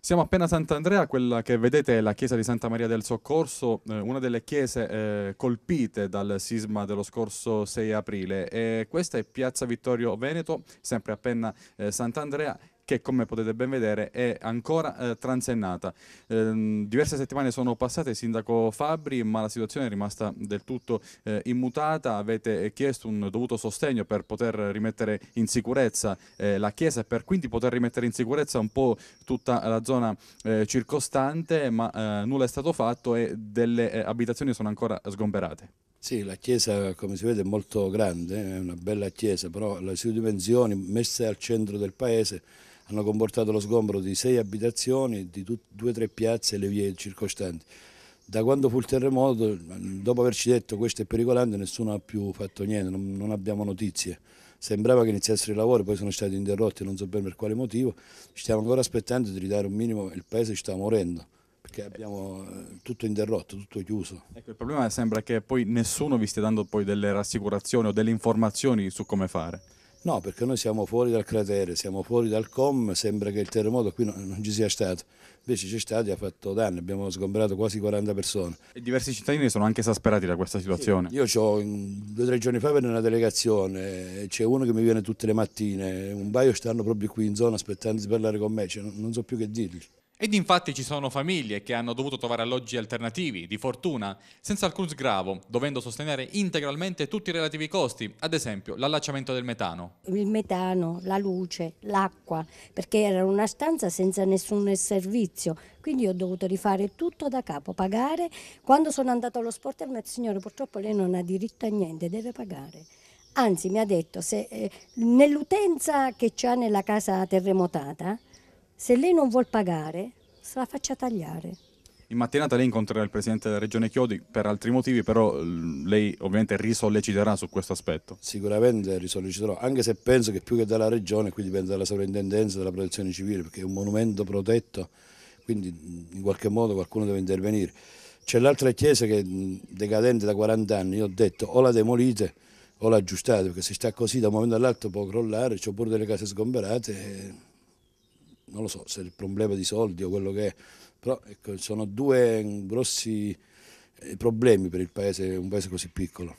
Siamo appena a Sant'Andrea, quella che vedete è la chiesa di Santa Maria del Soccorso, eh, una delle chiese eh, colpite dal sisma dello scorso 6 aprile. E questa è Piazza Vittorio Veneto, sempre appena eh, Sant'Andrea, che come potete ben vedere è ancora eh, transennata. Eh, diverse settimane sono passate, sindaco Fabri, ma la situazione è rimasta del tutto eh, immutata, avete chiesto un dovuto sostegno per poter rimettere in sicurezza eh, la chiesa e per quindi poter rimettere in sicurezza un po' tutta la zona eh, circostante, ma eh, nulla è stato fatto e delle abitazioni sono ancora sgomberate. Sì, la chiesa come si vede è molto grande, è una bella chiesa, però le sue dimensioni messe al centro del paese hanno comportato lo sgombro di sei abitazioni, di due o tre piazze e le vie circostanti. Da quando fu il terremoto, dopo averci detto questo è pericolante, nessuno ha più fatto niente, non, non abbiamo notizie. Sembrava che iniziassero i lavori, poi sono stati interrotti, non so bene per quale motivo. Stiamo ancora aspettando di ridare un minimo, il paese sta morendo perché abbiamo eh, tutto interrotto, tutto chiuso. Ecco, il problema sembra che poi nessuno vi stia dando poi delle rassicurazioni o delle informazioni su come fare. No, perché noi siamo fuori dal cratere, siamo fuori dal com, sembra che il terremoto qui non, non ci sia stato. Invece c'è stato e ha fatto danni, abbiamo sgomberato quasi 40 persone. E diversi cittadini sono anche esasperati da questa situazione. Sì, io ho due o tre giorni fa per una delegazione, c'è uno che mi viene tutte le mattine, un paio stanno proprio qui in zona aspettando di parlare con me, cioè, non, non so più che dirgli. Ed infatti ci sono famiglie che hanno dovuto trovare alloggi alternativi, di fortuna, senza alcun sgravo, dovendo sostenere integralmente tutti i relativi costi, ad esempio l'allacciamento del metano. Il metano, la luce, l'acqua, perché era una stanza senza nessun servizio, quindi ho dovuto rifare tutto da capo, pagare. Quando sono andato allo sport mi ha detto signore purtroppo lei non ha diritto a niente, deve pagare anzi mi ha detto se eh, nell'utenza che c'ha nella casa terremotata se lei non vuol pagare, se la faccia tagliare. In mattinata lei incontrerà il presidente della regione Chiodi per altri motivi, però lei ovviamente risolleciterà su questo aspetto. Sicuramente risolleciterò, anche se penso che più che dalla regione, qui dipende dalla sovrintendenza, dalla protezione civile, perché è un monumento protetto, quindi in qualche modo qualcuno deve intervenire. C'è l'altra chiesa che è decadente da 40 anni, io ho detto o la demolite o la aggiustate, perché se sta così da un momento all'altro può crollare, c'è pure delle case sgomberate. E non lo so se è il problema di soldi o quello che è, però ecco, sono due grossi eh, problemi per il paese, un paese così piccolo.